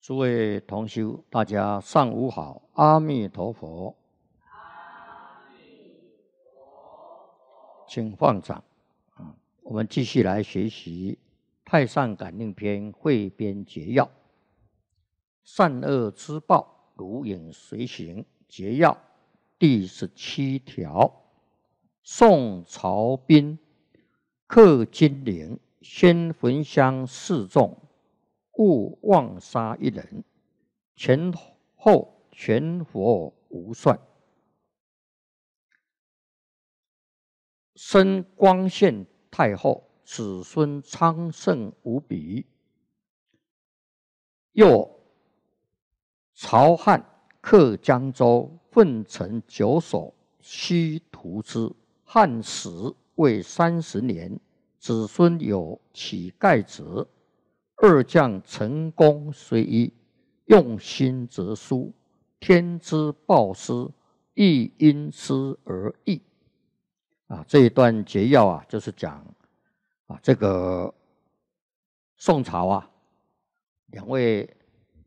诸位同修，大家上午好！阿弥陀佛，请放掌。我们继续来学习《太上感应篇汇编结要》，善恶之报如影随形。结要第十七条：宋朝兵克金陵，先焚香示众。勿妄杀一人，前后全佛无算。生光献太后，子孙昌盛无比。又曹汉克江州，分成九所，西屠之。汉死未三十年，子孙有乞丐子。二将成功虽一，用心则殊。天之报施，亦因斯而异。啊，这一段节要啊，就是讲啊，这个宋朝啊，两位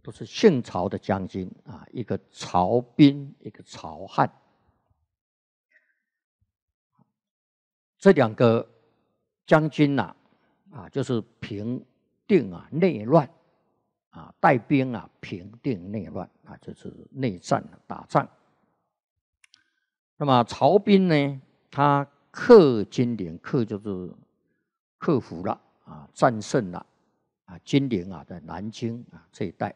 都是姓曹的将军啊，一个曹彬，一个曹汉，这两个将军呐，啊，就是凭。定啊内乱啊带兵啊平定内乱啊就是内战打仗。那么曹兵呢他克金陵克就是克服了啊战胜了啊金陵啊在南京啊这一带。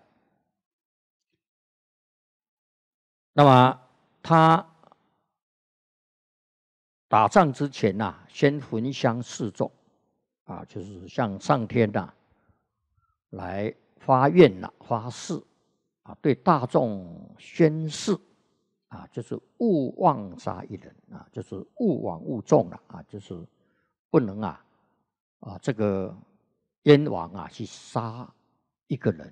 那么他打仗之前呐先焚香示众啊就是向上天呐。来发愿了、发誓啊，对大众宣誓啊，就是勿妄杀一人啊，就是勿往勿重了啊，就是不能啊啊，这个燕王啊去杀一个人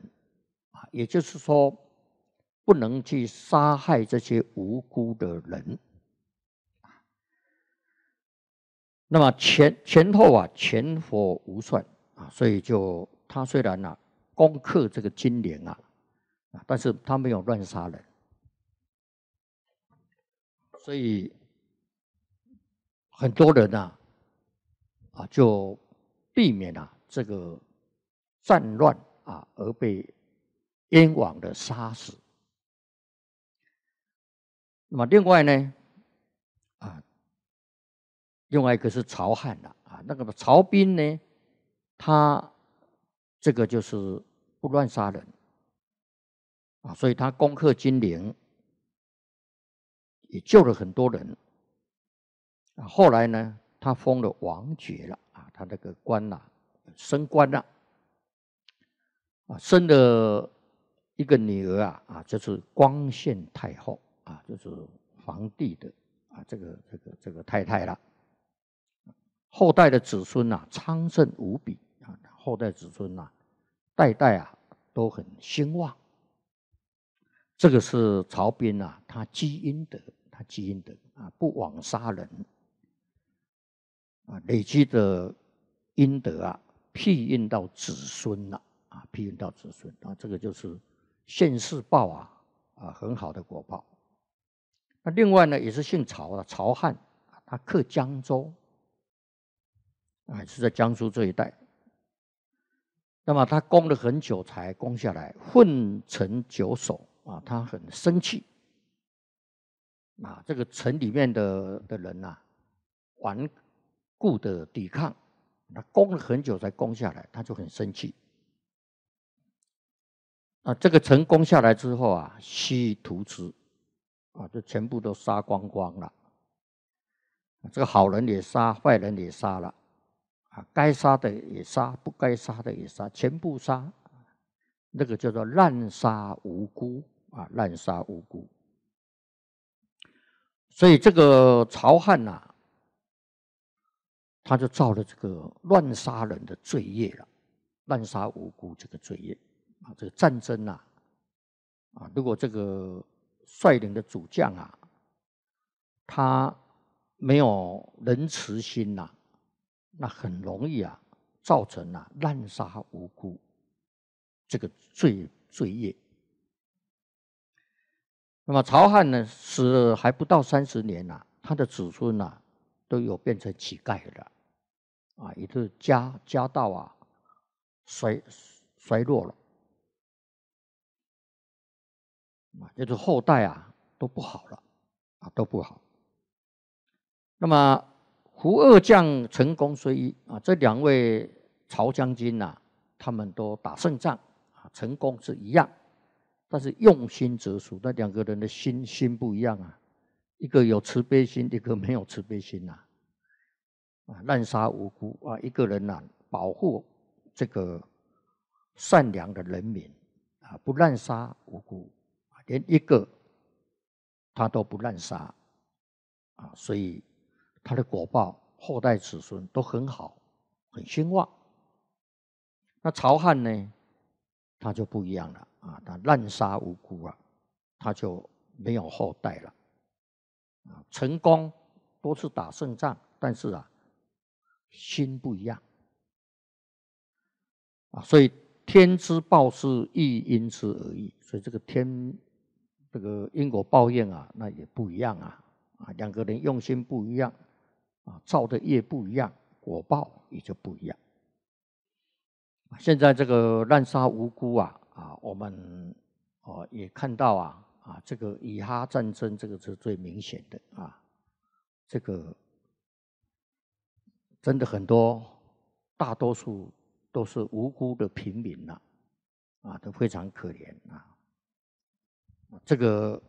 啊，也就是说不能去杀害这些无辜的人。那么前前后啊，前佛无算啊，所以就。他虽然呢攻克这个金陵啊，啊，但是他没有乱杀人，所以很多人呢，啊，就避免了这个战乱啊而被燕王的杀死。那么另外呢，啊，另外一个是曹汉的啊，那个曹彬呢，他。这个就是不乱杀人啊，所以他攻克金陵，也救了很多人啊。后来呢，他封了王爵了啊，他那个官呐，升官了啊，生了一个女儿啊啊，就是光献太后啊，就是皇帝的啊，这个这个这个太太了。后代的子孙呐，昌盛无比啊，后代子孙呐。代代啊都很兴旺，这个是曹彬啊，他积阴德，他积阴德啊，不枉杀人，啊，累积的阴德啊，庇荫到子孙了，啊，庇荫到子孙，啊，这个就是现世报啊，啊，很好的果报。那另外呢，也是姓曹的，曹汉，他克江州，啊，是在江苏这一带。那么他攻了很久才攻下来，混成九守啊，他很生气。啊，这个城里面的的人呐，顽固的抵抗，他攻了很久才攻下来，他就很生气。啊，这个城攻下来之后啊，西突厥啊，就全部都杀光光了。这个好人也杀，坏人也杀了。该杀的也杀，不该杀的也杀，全部杀，那个叫做滥杀无辜啊，滥杀无辜。所以这个曹汉呐，他就造了这个乱杀人的罪业了，滥杀无辜这个罪业啊，这个战争呐，啊，如果这个率领的主将啊，他没有仁慈心呐。那很容易啊，造成啊滥杀无辜，这个罪罪业。那么曹汉呢，死还不到三十年呐，他的子孙呐，都有变成乞丐了，啊，也就是家家道啊衰衰落了，啊，就是后代啊都不好了，啊都不好。那么。胡二将成功，虽一啊，这两位曹将军呐，他们都打胜仗啊，成功是一样，但是用心则殊。那两个人的心心不一样啊，一个有慈悲心，一个没有慈悲心呐，啊，滥杀无辜啊，一个人呐，保护这个善良的人民啊，不滥杀无辜，连一个他都不滥杀啊，所以。他的果报后代子孙都很好，很兴旺。那曹汉呢，他就不一样了啊，他滥杀无辜啊，他就没有后代了。啊，成功多次打胜仗，但是啊，心不一样啊，所以天之报是亦因之而异。所以这个天这个因果报应啊，那也不一样啊啊，两个人用心不一样。啊，造的业不一样，果报也就不一样。现在这个滥杀无辜啊，啊，我们哦也看到啊，啊，这个以哈战争这个是最明显的啊，这个真的很多，大多数都是无辜的平民呐，啊，都非常可怜啊。这个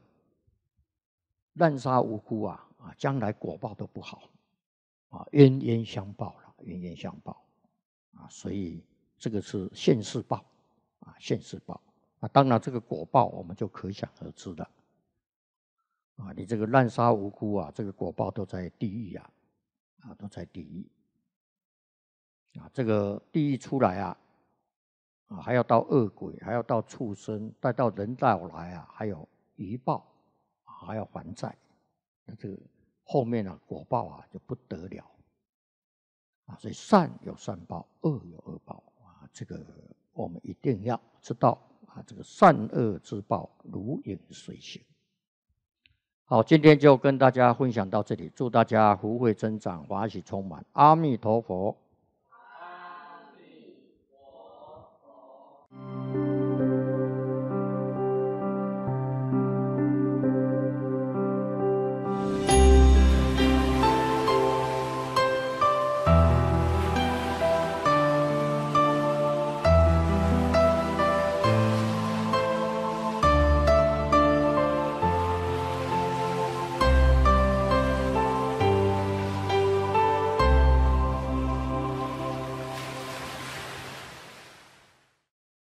滥杀无辜啊，啊，将来果报都不好。啊，冤冤相报了，冤冤相报，啊，所以这个是现世报，啊，现世报，啊，当然这个果报我们就可想而知了，啊，你这个滥杀无辜啊，这个果报都在地狱啊，啊，都在地狱，啊，这个地狱出来啊，啊，还要到恶鬼，还要到畜生，再到人道来啊，还有余报，还要还债，那这个。后面呢，果报啊就不得了，啊，所以善有善报，恶有恶报啊，这个我们一定要知道啊，这个善恶之报如影随形。好，今天就跟大家分享到这里，祝大家福慧增长，欢喜充满，阿弥陀佛。